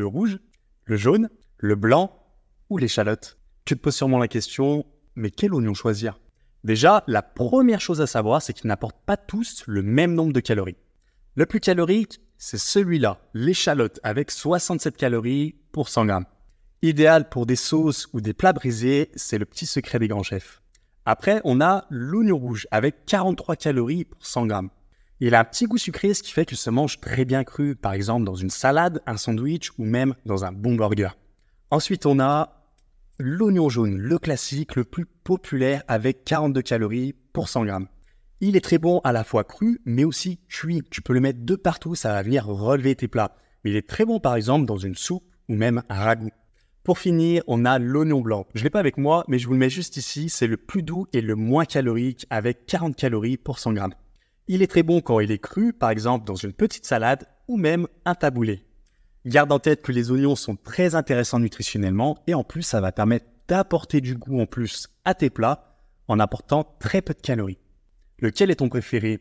le rouge, le jaune, le blanc ou l'échalote Tu te poses sûrement la question, mais quel oignon choisir Déjà, la première chose à savoir, c'est qu'ils n'apportent pas tous le même nombre de calories. Le plus calorique, c'est celui-là, l'échalote, avec 67 calories pour 100 grammes. Idéal pour des sauces ou des plats brisés, c'est le petit secret des grands chefs. Après, on a l'oignon rouge avec 43 calories pour 100 grammes. Il a un petit goût sucré, ce qui fait qu'il se mange très bien cru, par exemple dans une salade, un sandwich ou même dans un bon burger. Ensuite, on a l'oignon jaune, le classique, le plus populaire avec 42 calories pour 100 grammes. Il est très bon à la fois cru, mais aussi cuit. Tu peux le mettre de partout, ça va venir relever tes plats. Mais il est très bon par exemple dans une soupe ou même un ragoût. Pour finir, on a l'oignon blanc. Je ne l'ai pas avec moi, mais je vous le mets juste ici. C'est le plus doux et le moins calorique avec 40 calories pour 100 grammes. Il est très bon quand il est cru, par exemple dans une petite salade ou même un taboulé. Garde en tête que les oignons sont très intéressants nutritionnellement et en plus ça va permettre d'apporter du goût en plus à tes plats en apportant très peu de calories. Lequel est ton préféré